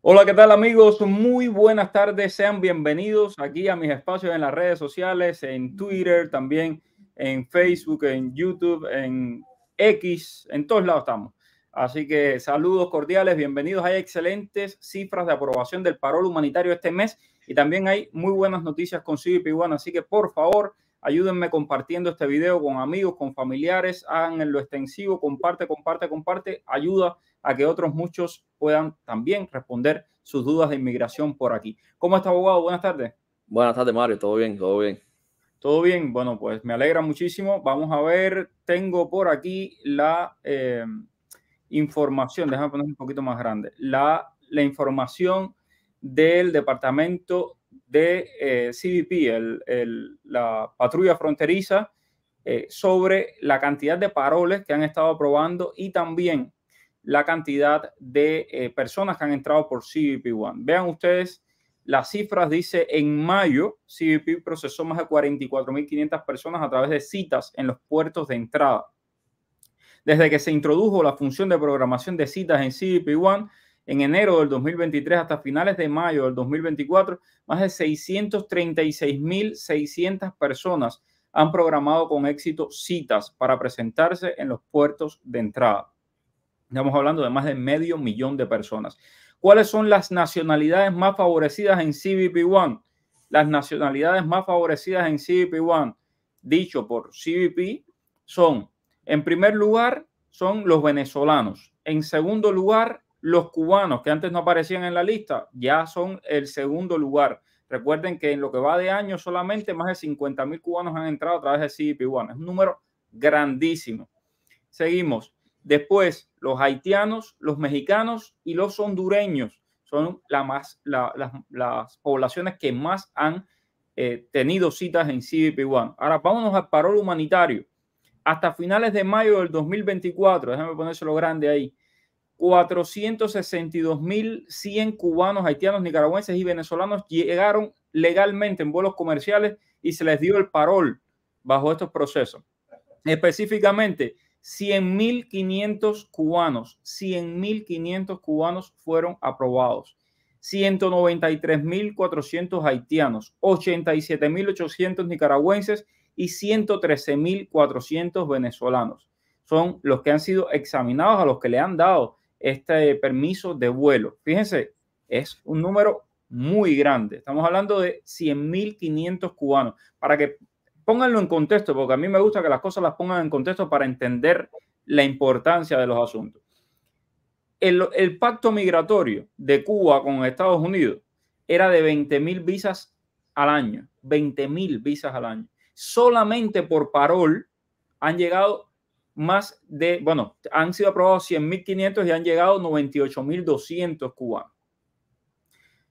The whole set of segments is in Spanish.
Hola, ¿qué tal amigos? Muy buenas tardes, sean bienvenidos aquí a mis espacios en las redes sociales, en Twitter, también en Facebook, en YouTube, en X, en todos lados estamos. Así que saludos cordiales, bienvenidos. Hay excelentes cifras de aprobación del parol humanitario este mes y también hay muy buenas noticias con One, Así que por favor, Ayúdenme compartiendo este video con amigos, con familiares, hagan lo extensivo, comparte, comparte, comparte, ayuda a que otros muchos puedan también responder sus dudas de inmigración por aquí. ¿Cómo está, abogado? Buenas tardes. Buenas tardes, Mario. Todo bien, todo bien. Todo bien. Bueno, pues me alegra muchísimo. Vamos a ver, tengo por aquí la em, información, déjame poner un poquito más grande, la, la información del Departamento de eh, CBP, la patrulla fronteriza, eh, sobre la cantidad de paroles que han estado aprobando y también la cantidad de eh, personas que han entrado por CBP-1. Vean ustedes las cifras, dice en mayo CBP procesó más de 44.500 personas a través de citas en los puertos de entrada. Desde que se introdujo la función de programación de citas en CBP-1, en enero del 2023 hasta finales de mayo del 2024, más de 636.600 personas han programado con éxito citas para presentarse en los puertos de entrada. Estamos hablando de más de medio millón de personas. ¿Cuáles son las nacionalidades más favorecidas en CBP One? Las nacionalidades más favorecidas en CBP One, dicho por CBP, son, en primer lugar, son los venezolanos. En segundo lugar, los cubanos que antes no aparecían en la lista ya son el segundo lugar. Recuerden que en lo que va de año solamente más de 50 mil cubanos han entrado a través de CIP1. Es un número grandísimo. Seguimos. Después, los haitianos, los mexicanos y los hondureños son la más, las poblaciones que más han eh, tenido citas en CBP1. Ahora vámonos al parol humanitario. Hasta finales de mayo del 2024, déjame ponérselo grande ahí, 462.100 cubanos, haitianos, nicaragüenses y venezolanos llegaron legalmente en vuelos comerciales y se les dio el parol bajo estos procesos. Específicamente, 100.500 cubanos, 100.500 cubanos fueron aprobados, 193.400 haitianos, 87.800 nicaragüenses y 113.400 venezolanos. Son los que han sido examinados, a los que le han dado este permiso de vuelo. Fíjense, es un número muy grande. Estamos hablando de 100.500 cubanos. Para que pónganlo en contexto, porque a mí me gusta que las cosas las pongan en contexto para entender la importancia de los asuntos. El, pacto migratorio de Cuba con Estados Unidos era de 20.000 visas al año, 20.000 visas al año. Solamente por parol han llegado más de, bueno, han sido aprobados 100.500 y han llegado 98.200 cubanos.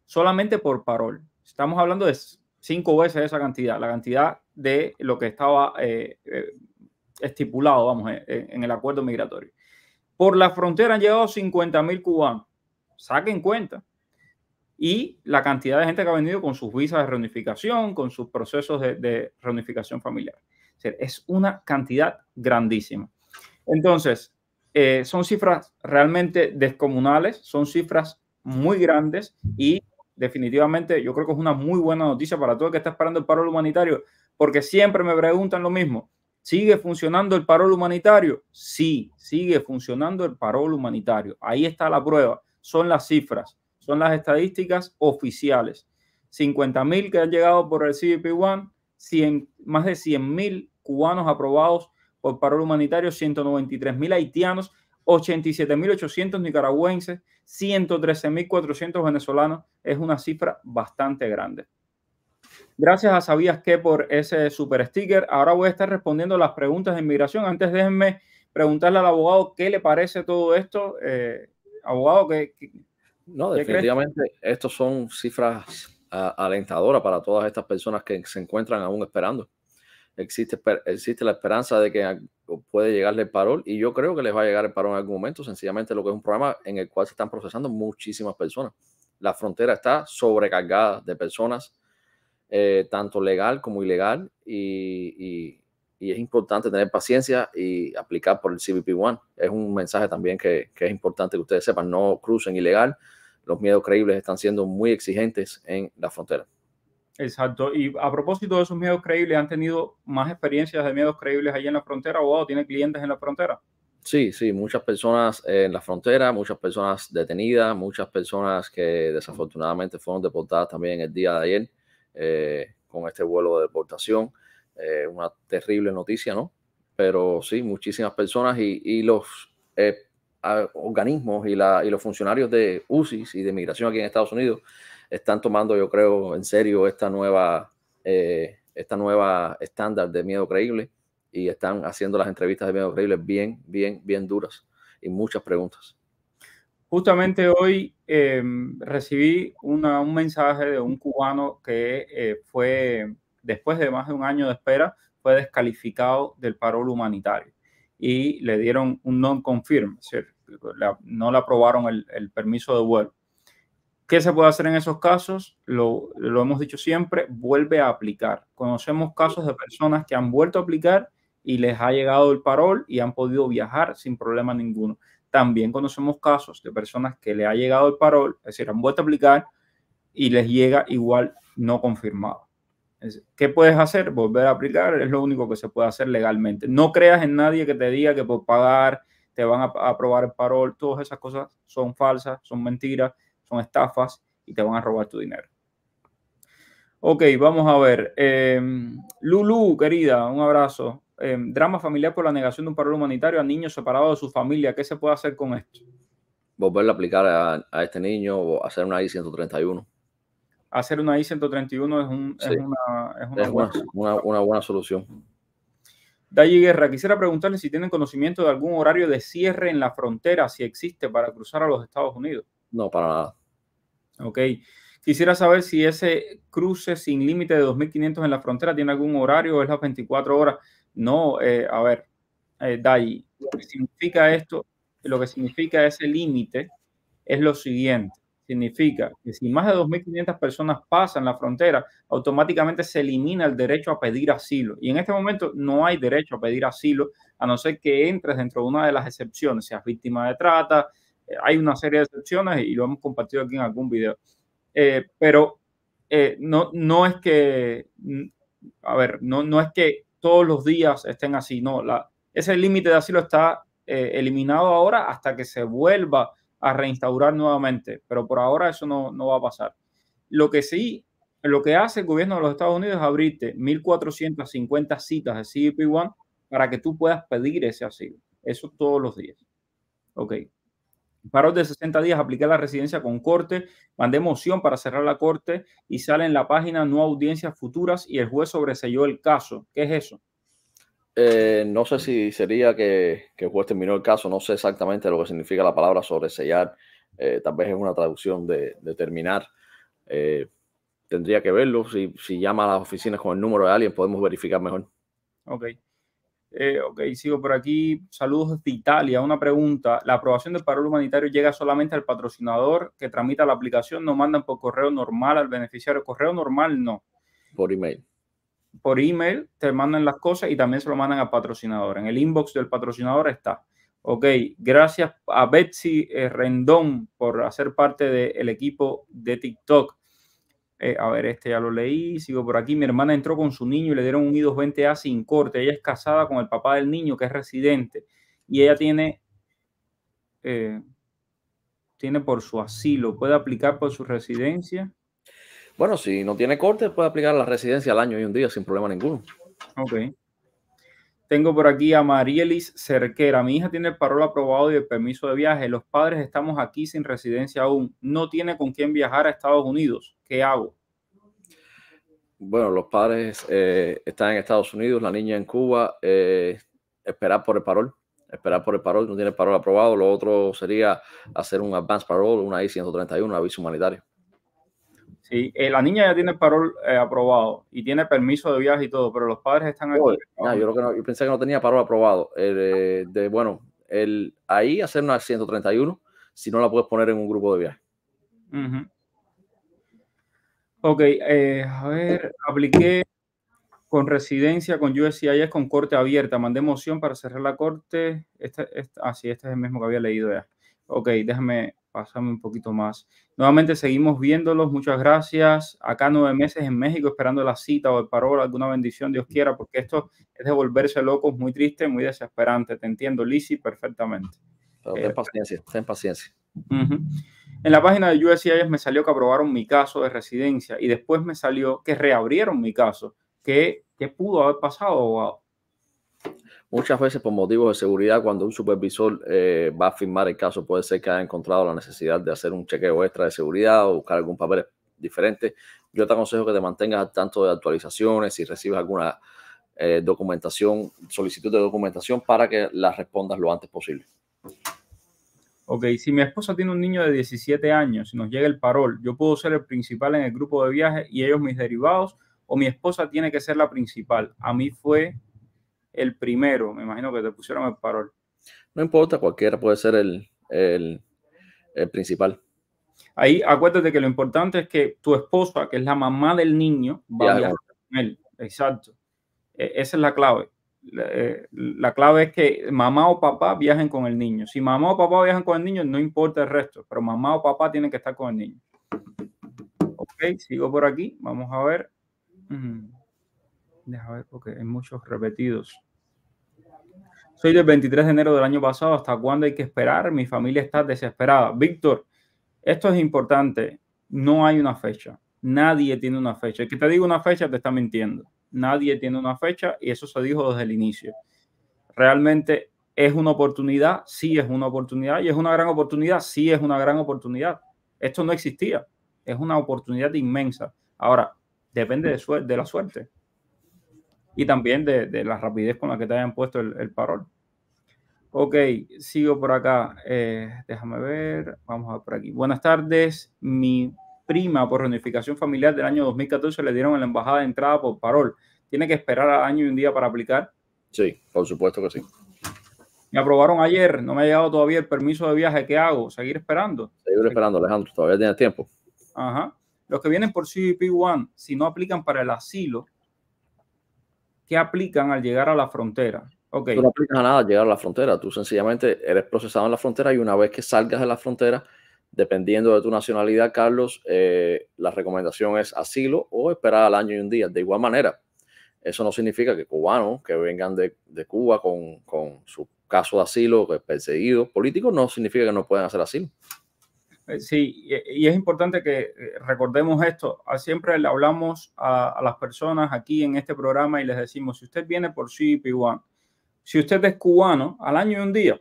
Solamente por parol. Estamos hablando de cinco veces esa cantidad, la cantidad de lo que estaba eh, eh, estipulado, vamos, en el acuerdo migratorio. Por la frontera han llegado 50.000 cubanos. Saquen cuenta. Y la cantidad de gente que ha venido con sus visas de reunificación, con sus procesos de reunificación familiar. Es una cantidad grandísima. Entonces, eh, son cifras realmente descomunales, son cifras muy grandes y definitivamente yo creo que es una muy buena noticia para todo el que está esperando el paro humanitario, porque siempre me preguntan lo mismo. ¿Sigue funcionando el parol humanitario? Sí, sigue funcionando el parol humanitario. Ahí está la prueba. Son las cifras, son las estadísticas oficiales. 50.000 que han llegado por el CBP-1, más de 100.000 cubanos aprobados por paro humanitario, 193.000 haitianos, 87.800 nicaragüenses, 113.400 venezolanos. Es una cifra bastante grande. Gracias a Sabías que por ese super sticker. Ahora voy a estar respondiendo las preguntas de inmigración. Antes déjenme preguntarle al abogado qué le parece todo esto. Eh, abogado, que no, definitivamente estas son cifras ah, alentadoras para todas estas personas que se encuentran aún esperando. Existe, existe la esperanza de que puede llegarle el parol y yo creo que les va a llegar el parol en algún momento, sencillamente lo que es un programa en el cual se están procesando muchísimas personas. La frontera está sobrecargada de personas, eh, tanto legal como ilegal, y, y, es importante tener paciencia y aplicar por el CBP-1. Es un mensaje también que, que es importante que ustedes sepan, no crucen ilegal, los miedos creíbles están siendo muy exigentes en la frontera. Exacto. Y a propósito de esos miedos creíbles, ¿han tenido más experiencias de miedos creíbles ahí en la frontera o tienen clientes en la frontera? Sí, sí, muchas personas eh, en la frontera, muchas personas detenidas, muchas personas que desafortunadamente fueron deportadas también el día de ayer eh, con este vuelo de deportación. Eh, una terrible noticia, ¿no? Pero sí, muchísimas personas y, y los organismos y, la, y los funcionarios de UCI y de migración aquí en Estados Unidos están tomando, yo creo, en serio esta nueva, eh, esta nueva estándar de miedo creíble y están haciendo las entrevistas de miedo creíble bien, bien, bien duras y muchas preguntas. Justamente hoy em, recibí un mensaje de un cubano que eh, fue, después de más de un año de espera, fue descalificado del parol humanitario y le dieron un non-confirm, no le aprobaron el, el permiso de vuelo. ¿Qué se puede hacer en esos casos? Lo, hemos dicho siempre, vuelve a aplicar. Conocemos casos de personas que han vuelto a aplicar y les ha llegado el parol y han podido viajar sin problema ninguno. También conocemos casos de personas que le ha llegado el parol, es decir, han vuelto a aplicar y les llega igual no confirmado. ¿Qué puedes hacer? Volver a aplicar es lo único que se puede hacer legalmente. No creas en nadie que te diga que por pagar te van a aprobar el parol. Todas esas cosas son falsas, son mentiras son estafas y te van a robar tu dinero. Ok, vamos a ver. Em, Lulu, querida, un abrazo. Em, drama familiar por la negación de un paro humanitario a niños separados de su familia. ¿Qué se puede hacer con esto? Volverle a aplicar a, este niño o hacer una I-131. Hacer una I-131 es, una, buena. solución. Dayi Guerra, quisiera preguntarle si tienen conocimiento de algún horario de cierre en la frontera, si existe para cruzar a los Estados Unidos. No, para nada. Ok. Quisiera saber si ese cruce sin límite de 2.500 en la frontera tiene algún horario o es las 24 horas. No, eh, a ver, eh, Dai, lo que significa esto, lo que significa ese límite es lo siguiente. Significa que si más de 2.500 personas pasan la frontera, automáticamente se elimina el derecho a pedir asilo. Y en este momento no hay derecho a pedir asilo, a no ser que entres dentro de una de las excepciones, seas víctima de trata, hay una serie de excepciones y lo hemos compartido aquí en algún video. Eh, pero eh, no, no es que, a ver, no, no es que todos los días estén así, no, la, ese límite de asilo está eh, eliminado ahora hasta que se vuelva a reinstaurar nuevamente, pero por ahora eso no, no va a pasar. Lo que sí, lo que hace el gobierno de los Estados Unidos es abrirte 1.450 citas de CIP1 para que tú puedas pedir ese asilo. Eso todos los días. Ok. Paro de 60 días, apliqué la residencia con corte, mandé moción para cerrar la corte y sale en la página no audiencias futuras y el juez sobreselló el caso. ¿Qué es eso? Eh, no sé si sería que, el juez terminó el caso, no sé exactamente lo que significa la palabra sobresellar, eh, tal vez es una traducción de, terminar. Eh, tendría que verlo, si, si llama a las oficinas con el número de alguien podemos verificar mejor. Ok. Eh, ok, sigo por aquí. Saludos de Italia. Una pregunta. ¿La aprobación del paro humanitario llega solamente al patrocinador que tramita la aplicación? ¿No mandan por correo normal al beneficiario? Correo normal no. Por email. Por email te mandan las cosas y también se lo mandan al patrocinador. En el inbox del patrocinador está. Ok, gracias a Betsy eh, Rendón por hacer parte del equipo de TikTok. Eh, a ver, este ya lo leí, sigo por aquí. Mi hermana entró con su niño y le dieron un I220A sin corte. Ella es casada con el papá del niño, que es residente, y ella tiene, eh, tiene por su asilo. ¿Puede aplicar por su residencia? Bueno, si no tiene corte, puede aplicar la residencia al año y un día sin problema ninguno. Ok. Tengo por aquí a Marielis Cerquera. Mi hija tiene el parol aprobado y el permiso de viaje. Los padres estamos aquí sin residencia aún. No tiene con quién viajar a Estados Unidos. ¿Qué hago? Bueno, los padres eh, están en Estados Unidos, la niña en Cuba. Eh, esperar por el parol. Esperar por el parol. No tiene parol aprobado. Lo otro sería hacer un advance parol, una I-131, aviso humanitario. Sí, eh, la niña ya tiene el parol eh, aprobado y tiene permiso de viaje y todo, pero los padres están aquí. Ah, yo, pensé que no tenía parol aprobado. Eh, de, bueno, el, ahí hacer una 131 si no la puedes poner en un grupo de viaje. Ok, a ver, apliqué con residencia, con USCIS, con corte abierta. Mandé moción para cerrar la corte. ah, sí, este es el mismo que había leído ya. Ok, déjame pásame un poquito más. Nuevamente seguimos viéndolos, muchas gracias. Acá nueve meses en México esperando la cita o el parol, alguna bendición, Dios quiera, porque esto es de volverse locos, muy triste, muy desesperante. Te entiendo, Lisi, perfectamente. ten eh, paciencia, ten paciencia. En la página de USCIS me salió que aprobaron mi caso de residencia y después me salió que reabrieron mi caso. ¿Qué, qué pudo haber pasado, Muchas veces por motivos de seguridad, cuando un supervisor eh, va a firmar el caso, puede ser que haya encontrado la necesidad de hacer un chequeo extra de seguridad o buscar algún papel diferente. Yo te aconsejo que te mantengas al tanto de actualizaciones, si recibes alguna eh, documentación, solicitud de documentación, para que las respondas lo antes posible. Ok, si mi esposa tiene un niño de 17 años y nos llega el parol, yo puedo ser el principal en el grupo de viaje y ellos mis derivados, o mi esposa tiene que ser la principal. A mí fue el primero. Me imagino que te pusieron el parol. No importa, cualquiera puede ser el, el, principal. Ahí acuérdate que lo importante es que tu esposa, que es la mamá del niño, va a con él. Exacto. E, esa es la clave. Eh, la, clave es que mamá o papá viajen con el niño. Si mamá o papá viajan con el niño, no importa el resto, pero mamá o papá tienen que estar con el niño. Ok, sigo por aquí. Vamos a ver. Mm. Deja ver porque hay muchos repetidos. Soy del 23 de enero del año pasado. ¿Hasta cuándo hay que esperar? Mi familia está desesperada. Víctor, esto es importante. No hay una fecha. Nadie tiene una fecha. El que te diga una fecha te está mintiendo. Nadie tiene una fecha y eso se dijo desde el inicio. Realmente es una oportunidad, sí es una oportunidad y es una gran oportunidad, sí es una gran oportunidad. Esto no existía. Es una oportunidad inmensa. Ahora, depende de, de la suerte y también de, la rapidez con la que te hayan puesto el, parol. Ok, sigo por acá. Eh, déjame ver. Vamos a por aquí. Buenas tardes. Mi prima por reunificación familiar del año 2014 le dieron a la embajada de entrada por parol. ¿Tiene que esperar al año y un día para aplicar? Sí, por supuesto que sí. Me aprobaron ayer, no me ha llegado todavía el permiso de viaje. ¿Qué hago? ¿Seguir esperando? Seguir esperando, Alejandro, todavía tienes tiempo. Ajá. Los que vienen por cvp 1 si no aplican para el asilo, que aplican al llegar a la frontera. Okay. no aplicas a nada llegar a la frontera, tú sencillamente eres procesado en la frontera y una vez que salgas de la frontera, dependiendo de tu nacionalidad, Carlos, eh, la recomendación es asilo o esperar al año y un día. De igual manera, eso no significa que cubanos que vengan de, Cuba con, con su caso de asilo, perseguido político, no significa que no puedan hacer asilo. Eh, sí, y es importante que eh, recordemos esto. Ah, siempre le hablamos a, las personas aquí en este programa y les decimos, si usted viene por CIP1, si usted es cubano, al año y un día,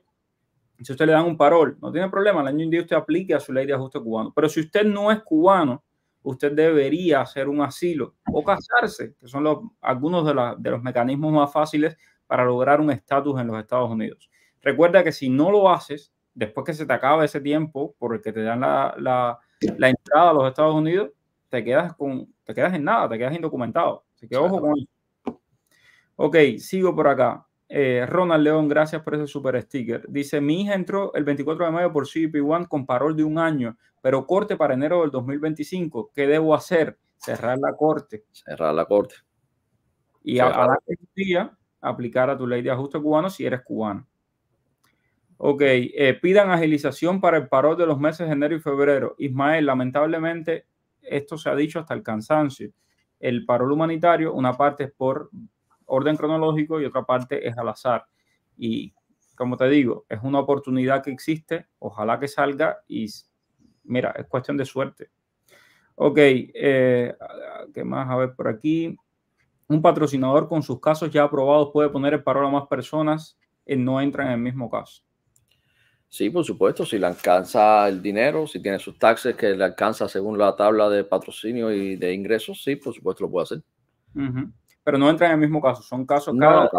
si usted le dan un parol, no tiene problema, al año y un día usted aplique a su ley de ajuste cubano. Pero si usted no es cubano, usted debería hacer un asilo o casarse, que son algunos de, de los mecanismos más fáciles para lograr un estatus en los Estados Unidos. Recuerda que si no lo haces, después que se te acaba ese tiempo por el que te dan la, entrada a los Estados Unidos, te quedas, con, te quedas en nada, te quedas indocumentado. ojo con eso. Ok, sigo por acá. Eh, Ronald León, gracias por ese super sticker. Dice: Mi hija entró el 24 de mayo por CP1 con parol de un año, pero corte para enero del 2025. ¿Qué debo hacer? Cerrar la corte. Cerrar la corte. Y a, la día aplicar a tu ley de ajuste cubano si eres cubano. Ok, eh, pidan agilización para el paro de los meses de enero y febrero. Ismael, lamentablemente, esto se ha dicho hasta el cansancio. El parol humanitario, una parte es por orden cronológico y otra parte es al azar. Y como te digo, es una oportunidad que existe, ojalá que salga y mira, es cuestión de suerte. Ok, eh, ¿qué más? A ver por aquí. Un patrocinador con sus casos ya aprobados puede poner el paro a más personas, y eh, no entra en el mismo caso. Sí, por supuesto, si le alcanza el dinero, si tiene sus taxes que le alcanza según la tabla de patrocinio y de ingresos, sí, por supuesto lo puede hacer. Pero no entra en el mismo caso, son casos cada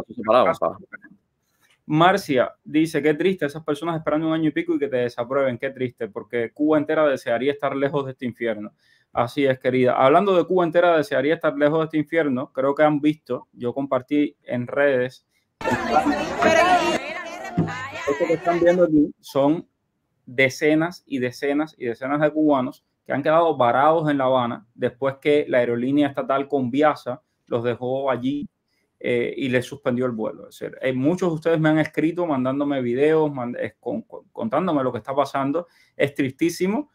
Marcia dice, qué triste, esas personas esperando un año y pico y que te desaprueben, qué triste, porque Cuba entera desearía estar lejos de este infierno. Así es, querida. Hablando de Cuba entera, desearía estar lejos de este infierno. Creo que han visto, yo compartí en redes que están viendo aquí son decenas y decenas y decenas de cubanos que han quedado varados en La Habana después que la aerolínea estatal Conviasa los dejó allí eh, y les suspendió el vuelo. Es decir, eh, muchos de ustedes me han escrito mandándome videos, eh, contándome lo que está pasando. Es tristísimo.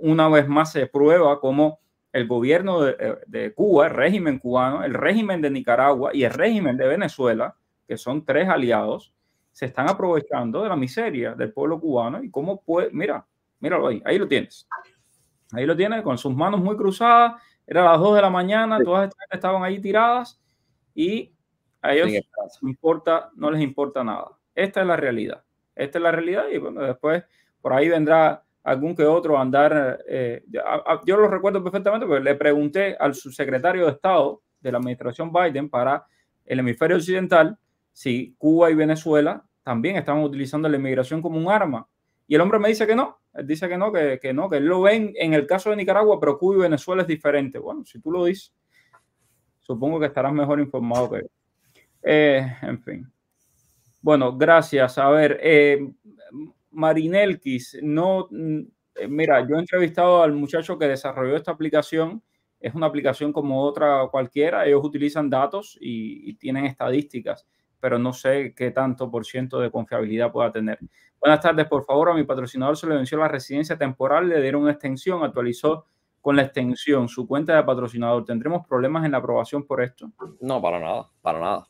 una vez más se prueba cómo el gobierno de, de Cuba, el régimen cubano, el régimen de Nicaragua y el régimen de Venezuela, que son tres aliados, se están aprovechando de la miseria del pueblo cubano y cómo puede, mira, míralo ahí, ahí lo tienes. Ahí lo tienes con sus manos muy cruzadas, era las 2 de la mañana, todas estaban ahí tiradas y a ellos no, importa, no les importa nada. Esta es la realidad. Esta es la realidad y bueno, después por ahí vendrá algún que otro andar. Eh, a, yo lo recuerdo perfectamente, pero le pregunté al subsecretario de Estado de la administración Biden para el hemisferio occidental si Cuba y Venezuela también estaban utilizando la inmigración como un arma. Y el hombre me dice que no, dice que no, que, no, que él lo ven en el caso de Nicaragua, pero Cuba y Venezuela es diferente. Bueno, si tú lo dices, supongo que estarás mejor informado que yo. Eh, en fin. Bueno, gracias. A ver, eh, no, eh, mira, yo he entrevistado al muchacho que desarrolló esta aplicación. Es una aplicación como otra cualquiera. Ellos utilizan datos y tienen estadísticas pero no sé qué tanto por ciento de confiabilidad pueda tener. Buenas tardes, por favor, a mi patrocinador se le venció la residencia temporal, le dieron una extensión, actualizó con la extensión su cuenta de patrocinador. ¿Tendremos problemas en la aprobación por esto? No, para nada, para nada.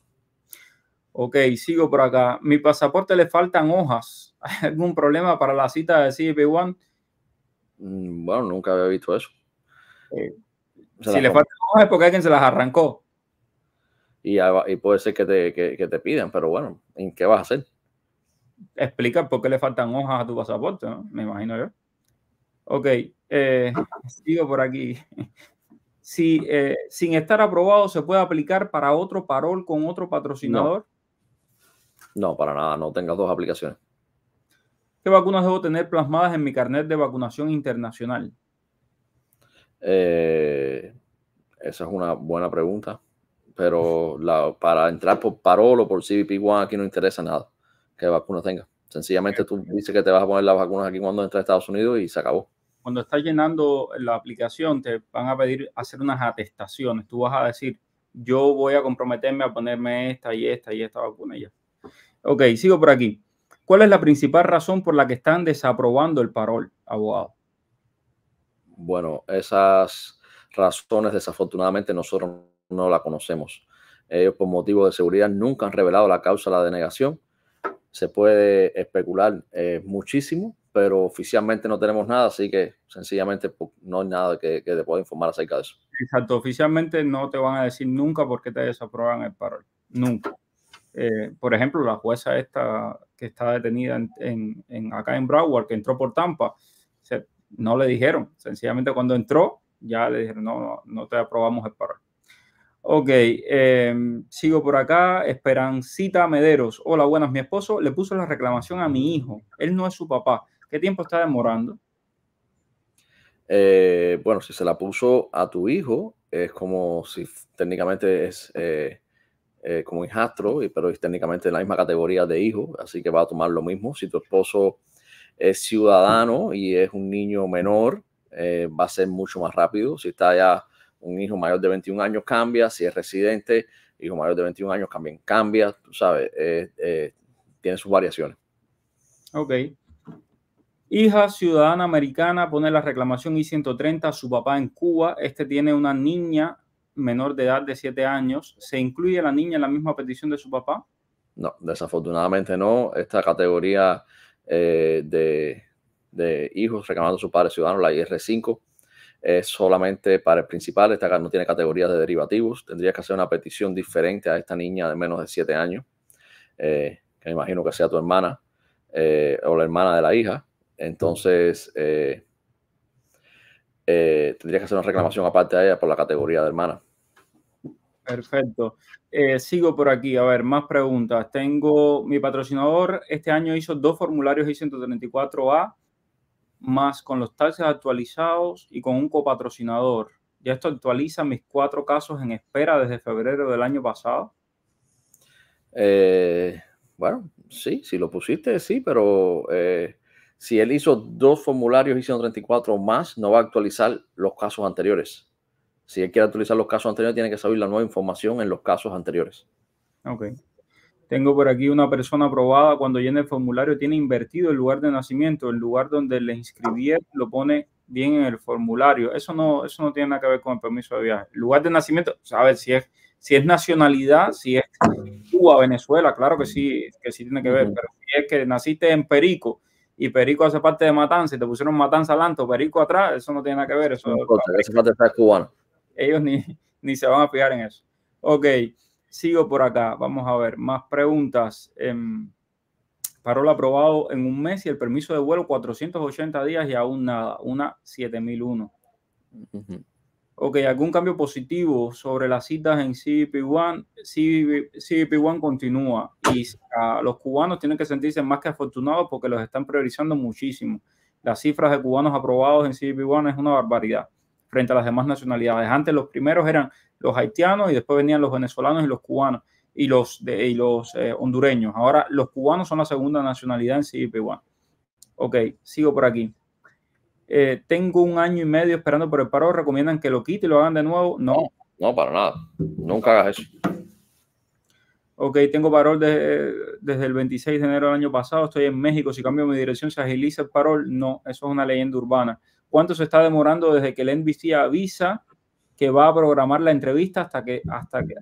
Ok, sigo por acá. Mi pasaporte le faltan hojas. ¿Hay algún problema para la cita de CIP1? Mm, bueno, nunca había visto eso. Eh, si le faltan hojas es porque alguien se las arrancó y, puede ser que te, que, pidan, pero bueno, ¿en qué vas a hacer? Explica por qué le faltan hojas a tu pasaporte, Me imagino yo. Ok, eh, sigo por aquí. Si, eh, sin estar aprobado, ¿se puede aplicar para otro parol con otro patrocinador? No. para nada, no tengas dos aplicaciones. ¿Qué vacunas debo tener plasmadas en mi carnet de vacunación internacional? Eh, esa es una buena pregunta pero para entrar por parol o por CBP-1 aquí no interesa nada que vacuna tenga. Sencillamente tú dices que te vas a poner las vacunas aquí cuando entras a Estados Unidos y se acabó. Cuando estás llenando la aplicación, te van a pedir hacer unas atestaciones. Tú vas a decir, yo voy a comprometerme a ponerme esta y esta y esta vacuna y ya. Ok, sigo por aquí. ¿Cuál es la principal razón por la que están desaprobando el parol, abogado? Bueno, esas razones desafortunadamente nosotros no la conocemos. Ellos por motivos de seguridad nunca han revelado la causa de la denegación. Se puede especular eh, muchísimo, pero oficialmente no tenemos nada, así que sencillamente pues, no hay nada que, te pueda informar acerca de eso. Exacto, oficialmente no te van a decir nunca por qué te desaprueban el paro. nunca. Eh, por ejemplo, la jueza esta que está detenida acá en Broward, que entró por Tampa, no le dijeron, sencillamente cuando entró ya le dijeron, no, no, te aprobamos el paro. Ok, em, sigo por acá. Esperancita Mederos. Hola, buenas. Mi esposo le puso la reclamación a mi hijo. Él no es su papá. ¿Qué tiempo está demorando? Eh, bueno, si se la puso a tu hijo, es como si técnicamente es eh, eh, como hijastro, pero es técnicamente en la misma categoría de hijo, así que va a tomar lo mismo. Si tu esposo es ciudadano y es un niño menor, va a ser mucho más rápido. Si está ya un hijo mayor de 21 años cambia, si es residente, hijo mayor de 21 años también cambia, tú sabes, eh, eh, tiene sus variaciones. Ok. Hija ciudadana americana pone la reclamación I-130 a su papá en Cuba. Este tiene una niña menor de edad de 7 años. ¿Se incluye la niña en la misma petición de su papá? No, desafortunadamente no. Esta categoría eh, de, de hijos reclamando a su padre ciudadano, la IR5, es solamente para el principal, esta no tiene categorías de derivativos, tendrías que hacer una petición diferente a esta niña de menos de 7 años, eh, que me imagino que sea tu hermana eh, o la hermana de la hija, entonces eh, tendrías que hacer una reclamación aparte de ella por la categoría de hermana. Perfecto. sigo por aquí. A ver, más preguntas. Tengo mi patrocinador. Este año hizo dos formularios y 134 a más con los taxes actualizados y con un copatrocinador. Ya esto actualiza mis cuatro casos en espera desde febrero del año pasado. Eh, bueno, sí, si lo pusiste, sí, pero eh, si él hizo dos formularios y 34 más, no va a actualizar los casos anteriores. Si él quiere actualizar los casos anteriores, tiene que saber la nueva información en los casos anteriores. Ok. Tengo por aquí una persona aprobada cuando llena el formulario tiene invertido el lugar de nacimiento, el lugar donde le inscribieron lo pone bien en el formulario. Eso no, eso no tiene nada que ver con el permiso de viaje. lugar de nacimiento, sabes si es, si es nacionalidad, si es Cuba, Venezuela, claro que sí, que sí tiene que ver. Pero si es que naciste en Perico y Perico hace parte de Matanzas y te pusieron Matanza adelante, Perico atrás, eso no tiene nada que ver. Eso, no, es, cubano. Ellos ni, ni se van a fijar en eso. Ok sigo por acá. Vamos a ver, más preguntas. Em, Parola aprobado en un mes y el permiso de vuelo 480 días y aún nada, una 7001. Uh Ok, ¿algún cambio positivo sobre las citas en CBP1? CBP, 1 continúa y los cubanos tienen que sentirse más que afortunados porque los están priorizando muchísimo. Las cifras de cubanos aprobados en CBP1 es una barbaridad frente a las demás nacionalidades. Antes los primeros eran los haitianos y después venían los venezolanos y los cubanos y los, los eh, hondureños. Ahora los cubanos son la segunda nacionalidad en cip Bueno, Ok, sigo por aquí. Eh, tengo un año y medio esperando por el paro. ¿Recomiendan que lo quite y lo hagan de nuevo? No. No, para nada. Nunca hagas eso. Ok, tengo parol desde el 26 de enero del año pasado. Estoy en México. Si cambio mi dirección, ¿se agiliza el parol? No, eso es una leyenda urbana cuánto se está demorando desde que el NBC avisa que va a programar la entrevista hasta que, hasta que,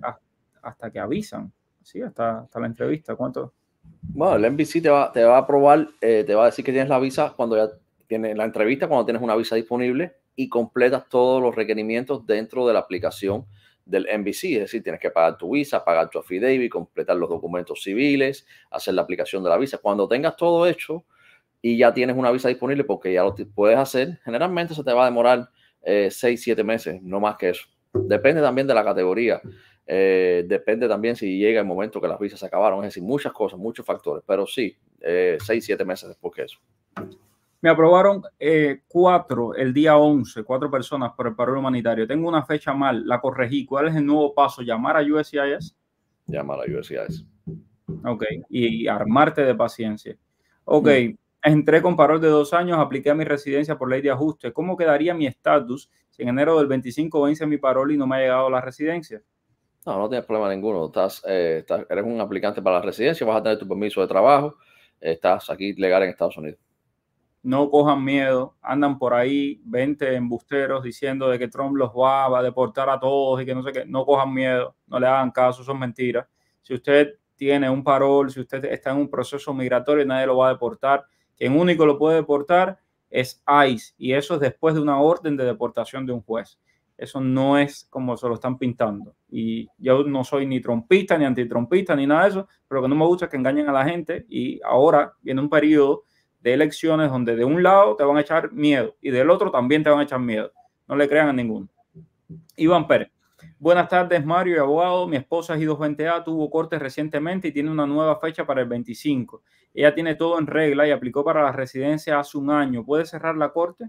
hasta que avisan, ¿sí? Hasta, hasta la entrevista, ¿cuánto? Bueno, el NBC te va, te va a probar, eh, te va a decir que tienes la visa cuando ya tienes la entrevista, cuando tienes una visa disponible y completas todos los requerimientos dentro de la aplicación del NBC, es decir, tienes que pagar tu visa, pagar tu affidavit, completar los documentos civiles, hacer la aplicación de la visa. Cuando tengas todo hecho, y ya tienes una visa disponible porque ya lo puedes hacer. Generalmente se te va a demorar eh, seis, siete meses, no más que eso. Depende también de la categoría. Eh, depende también si llega el momento que las visas se acabaron. Es decir, muchas cosas, muchos factores. Pero sí, eh, seis, siete meses después que eso. Me aprobaron cuatro el día 11, cuatro personas por el paro humanitario. Tengo una fecha mal, la corregí. ¿Cuál es el nuevo paso? ¿Llamar a USCIS? Llamar a USCIS. Ok, y, armarte de paciencia. Ok, mm. Entré con parol de dos años, apliqué a mi residencia por ley de ajuste. ¿Cómo quedaría mi estatus si en enero del 25 vence mi parol y no me ha llegado la residencia? No, no tienes problema ninguno. Eh, estás, eres un aplicante para la residencia, vas a tener tu permiso de trabajo, estás aquí legal en Estados Unidos. No cojan miedo, andan por ahí 20 embusteros diciendo de que Trump los va, a deportar a todos y que no sé qué. No cojan miedo, no le hagan caso, son mentiras. Si usted tiene un parol, si usted está en un proceso migratorio, nadie lo va a deportar. Quien único lo puede deportar es ICE y eso es después de una orden de deportación de un juez. Eso no es como se lo están pintando. Y yo no soy ni trompista, ni antitrompista, ni nada de eso, pero lo que no me gusta es que engañen a la gente y ahora viene un periodo de elecciones donde de un lado te van a echar miedo y del otro también te van a echar miedo. No le crean a ninguno. Iván Pérez. Buenas tardes, Mario y abogado. Mi esposa ha i a tuvo corte recientemente y tiene una nueva fecha para el 25. Ella tiene todo en regla y aplicó para la residencia hace un año. ¿Puede cerrar la corte?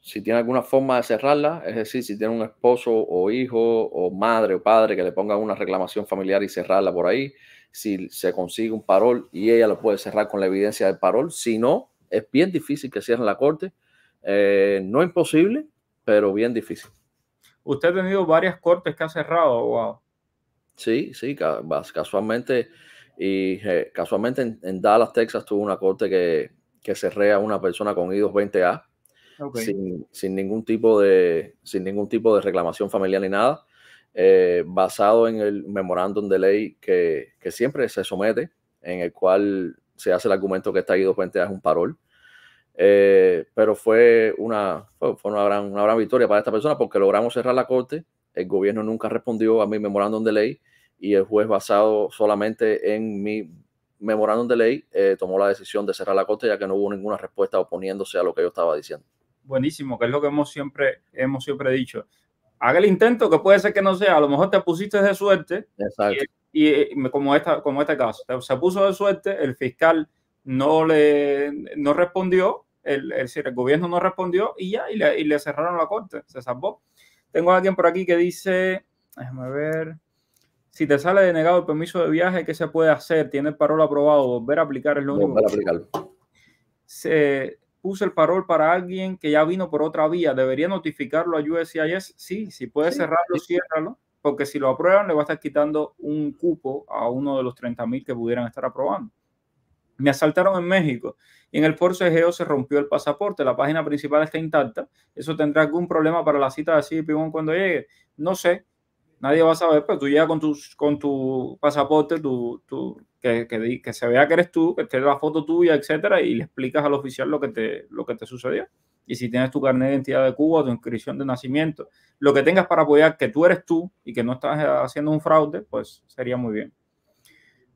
Si tiene alguna forma de cerrarla, es decir, si tiene un esposo o hijo o madre o padre que le ponga una reclamación familiar y cerrarla por ahí, si se consigue un parol y ella lo puede cerrar con la evidencia del parol. Si no, es bien difícil que cierren la corte. Eh, no imposible, pero bien difícil usted ha tenido varias cortes que ha cerrado, wow. Sí, sí, casualmente, y eh, casualmente en, Dallas, Texas, tuvo una corte que, que cerré a una persona con I220A. Sin, sin, ningún tipo de, sin ningún tipo de reclamación familiar ni nada, eh, basado en el memorándum de ley que, que, siempre se somete, en el cual se hace el argumento que está i 220 es un parol. Eh, pero fue una, fue, una, gran, una gran victoria para esta persona porque logramos cerrar la corte. El gobierno nunca respondió a mi memorándum de ley y el juez, basado solamente en mi memorándum de ley, eh, tomó la decisión de cerrar la corte ya que no hubo ninguna respuesta oponiéndose a lo que yo estaba diciendo. Buenísimo, que es lo que hemos siempre, hemos siempre dicho. Haga el intento, que puede ser que no sea. A lo mejor te pusiste de suerte. Exacto. y como, esta, como este caso, se puso de suerte, el fiscal no le no respondió el, el, gobierno no respondió y ya, y le, cerraron la corte, se salvó. Tengo a alguien por aquí que dice, déjame ver, si te sale denegado el permiso de viaje, ¿qué se puede hacer? ¿Tiene el parol aprobado? Volver a aplicar es lo único. Se puso el parol para alguien que ya vino por otra vía. ¿Debería notificarlo a USCIS? Sí, si puede cerrarlo, ciérralo, porque si lo aprueban, le va a estar quitando un cupo a uno de los 30.000 que pudieran estar aprobando. Me asaltaron en México y en el forcejeo se rompió el pasaporte. La página principal está intacta. ¿Eso tendrá algún problema para la cita de CIPIBON cuando llegue? No sé. Nadie va a saber, pero pues tú llegas con tu, con tu pasaporte, tu, que, que, se vea que eres tú, que esté la foto tuya, etcétera, y le explicas al oficial lo que te, lo que te sucedió. Y si tienes tu carnet de identidad de Cuba, tu inscripción de nacimiento, lo que tengas para apoyar que tú eres tú y que no estás haciendo un fraude, pues sería muy bien.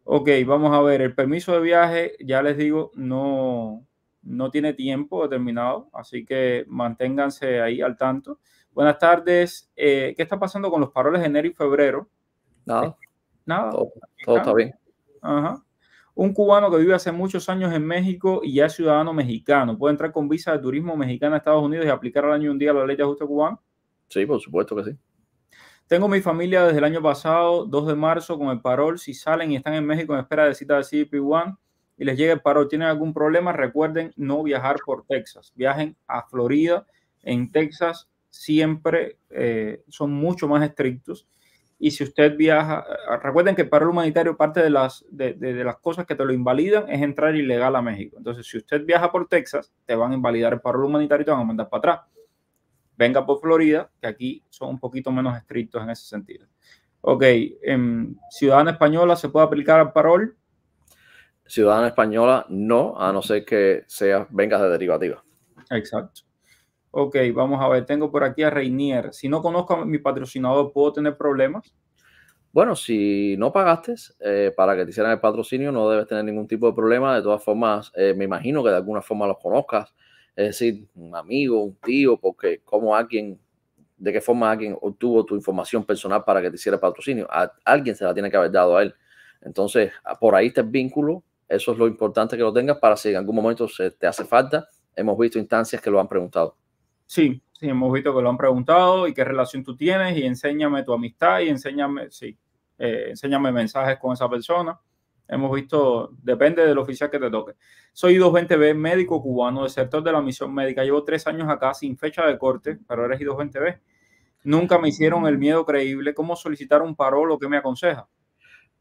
Ok, vamos a ver, el permiso de viaje, ya les digo, no, no tiene tiempo determinado, así que manténganse ahí al tanto. Buenas tardes, eh, ¿qué está pasando con los paroles de enero y febrero? Nada. Nada. Todo, está bien. Ajá. Un cubano que vive hace muchos años en México y ya es ciudadano mexicano, ¿puede entrar con visa de turismo mexicana a Estados Unidos y aplicar al año un día la ley de ajuste cubano? Sí, por supuesto que sí. Tengo mi familia desde el año pasado, 2 de marzo, con el parol. Si salen y están en México en espera de cita de CDP-1 y les llega el parol, tienen algún problema, recuerden no viajar por Texas. Viajen a Florida. En Texas siempre eh, son mucho más estrictos. Y si usted viaja, eh, recuerden que el parol humanitario, parte de las, de, las cosas que te lo invalidan es entrar ilegal a México. Entonces, si usted viaja por Texas, te van a invalidar el parol humanitario y te van a mandar para atrás venga por Florida, que aquí son un poquito menos estrictos en ese sentido. Ok, en em, ciudadana española se puede aplicar al parol. Ciudadana española no, a no ser que sea vengas de derivativa. Exacto. Ok, vamos a ver, tengo por aquí a Reinier. Si no conozco a mi patrocinador, ¿puedo tener problemas? Bueno, si no pagaste eh, para que te hicieran el patrocinio, no debes tener ningún tipo de problema. De todas formas, eh, me imagino que de alguna forma los conozcas es decir, un amigo, un tío, porque como alguien, de qué forma alguien obtuvo tu información personal para que te hiciera patrocinio, a alguien se la tiene que haber dado a él. Entonces, por ahí está el vínculo, eso es lo importante que lo tengas para si en algún momento se te hace falta, hemos visto instancias que lo han preguntado. Sí, sí, hemos visto que lo han preguntado y qué relación tú tienes y enséñame tu amistad y enséñame, sí, eh, enséñame mensajes con esa persona. Hemos visto, depende del oficial que te toque. Soy 220B, médico cubano desertor sector de la misión médica. Llevo tres años acá sin fecha de corte, pero eres I220B. Nunca me hicieron el miedo creíble. ¿Cómo solicitar un parol o qué me aconseja?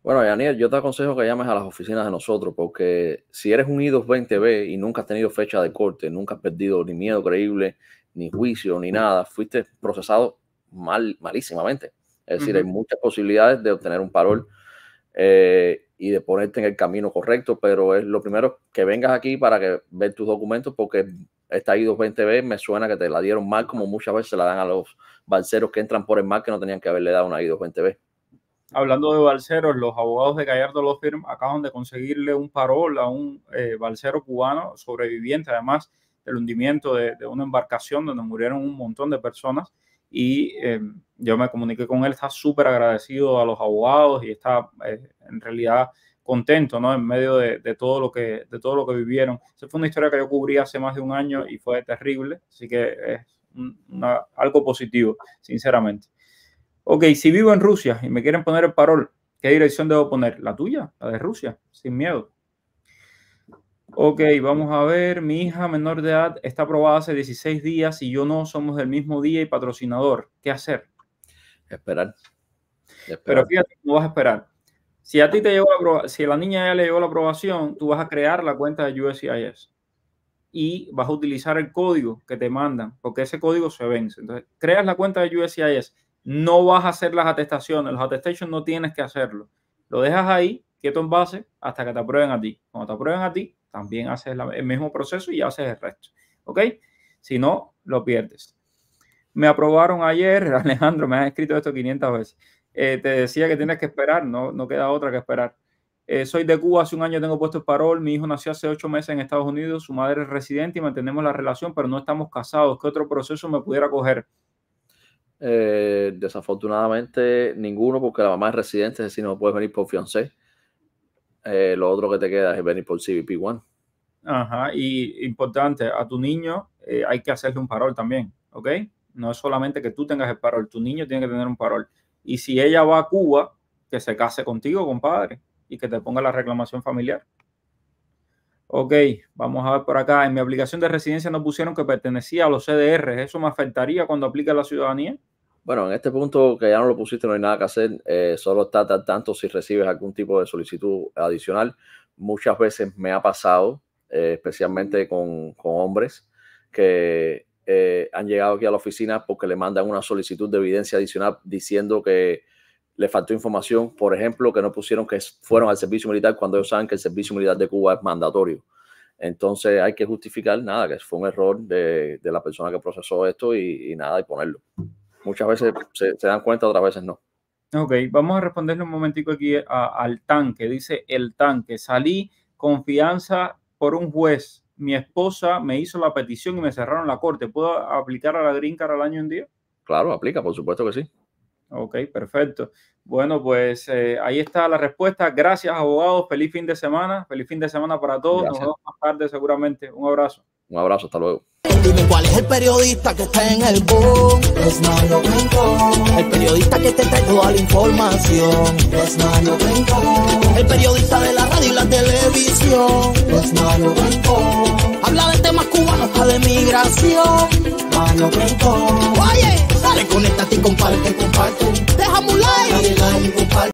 Bueno, Daniel, yo te aconsejo que llames a las oficinas de nosotros porque si eres un I220B y nunca has tenido fecha de corte, nunca has perdido ni miedo creíble, ni juicio, ni nada, fuiste procesado mal, malísimamente. Es decir, hay muchas posibilidades de obtener un parol. Eh, y de ponerte en el camino correcto, pero es lo primero que vengas aquí para que ver tus documentos, porque esta I-220B me suena que te la dieron mal, como muchas veces se la dan a los balseros que entran por el mar que no tenían que haberle dado una I-220B. Hablando de balseros, los abogados de Gallardo Law Firm acaban de conseguirle un parol a un eh, balsero cubano sobreviviente, además del hundimiento de, de una embarcación donde murieron un montón de personas y eh, yo me comuniqué con él, está súper agradecido a los abogados y está eh, en realidad contento, ¿no? En medio de, todo lo que, de todo lo que vivieron. Esa fue una historia que yo cubrí hace más de un año y fue terrible, así que es algo positivo, sinceramente. Ok, si vivo en Rusia y me quieren poner el parol, ¿qué dirección debo poner? ¿La tuya? ¿La de Rusia? Sin miedo. Ok, vamos a ver, mi hija menor de edad está aprobada hace 16 días y yo no somos del mismo día y patrocinador. ¿Qué hacer? Esperar. Pero fíjate, no vas a esperar. Si a ti te llegó la si a la niña ya le llegó la aprobación, tú vas a crear la cuenta de USCIS y vas a utilizar el código que te mandan, porque ese código se vence. Entonces, creas la cuenta de USCIS, no vas a hacer las atestaciones, los attestations no tienes que hacerlo. Lo dejas ahí, quieto en base, hasta que te aprueben a ti. Cuando te aprueben a ti, también haces el mismo proceso y haces el resto. ¿Ok? Si no, lo pierdes. Me aprobaron ayer, Alejandro, me has escrito esto 500 veces. Eh, te decía que tienes que esperar, no, no queda otra que esperar. Eh, soy de Cuba, hace un año tengo puesto el parol, mi hijo nació hace ocho meses en Estados Unidos, su madre es residente y mantenemos la relación, pero no estamos casados. ¿Qué otro proceso me pudiera coger? Eh, desafortunadamente ninguno, porque la mamá es residente, es decir, no puedes venir por fiancé. Eh, lo otro que te queda es venir por CBP1. Ajá, y importante, a tu niño eh, hay que hacerle un parol también, ¿ok? No es solamente que tú tengas el parol, tu niño tiene que tener un parol. Y si ella va a Cuba, que se case contigo, compadre, y que te ponga la reclamación familiar. Ok, vamos a ver por acá. En mi aplicación de residencia no pusieron que pertenecía a los CDR. ¿Eso me afectaría cuando aplique la ciudadanía? Bueno, en este punto que ya no lo pusiste, no hay nada que hacer. Eh, solo está tan tanto si recibes algún tipo de solicitud adicional. Muchas veces me ha pasado, eh, especialmente con, con, hombres, que eh, han llegado aquí a la oficina porque le mandan una solicitud de evidencia adicional diciendo que le faltó información, por ejemplo, que no pusieron que fueron al servicio militar cuando ellos saben que el servicio militar de Cuba es mandatorio. Entonces hay que justificar nada, que fue un error de, de la persona que procesó esto y, y nada, y ponerlo muchas veces se, dan cuenta, otras veces no. Ok, vamos a responderle un momentico aquí al tanque. Dice el tanque, salí confianza por un juez. Mi esposa me hizo la petición y me cerraron la corte. ¿Puedo aplicar a la Green Card al año en día? Claro, aplica, por supuesto que sí. Ok, perfecto. Bueno, pues eh, ahí está la respuesta. Gracias, abogados. Feliz fin de semana. Feliz fin de semana para todos. Nos vemos más tarde seguramente. Un abrazo. Un abrazo, hasta luego. Dime cuál es el periodista que está en el boom. Es Mario Rincón. El periodista que te trae toda la información. Es Mario Rincón. El periodista de la radio y la televisión. Es Mario Rincón. Habla de temas cubanos hasta de migración. Mario Rincón. Oye, dale, conéctate y comparte, comparte. Déjame un like. comparte.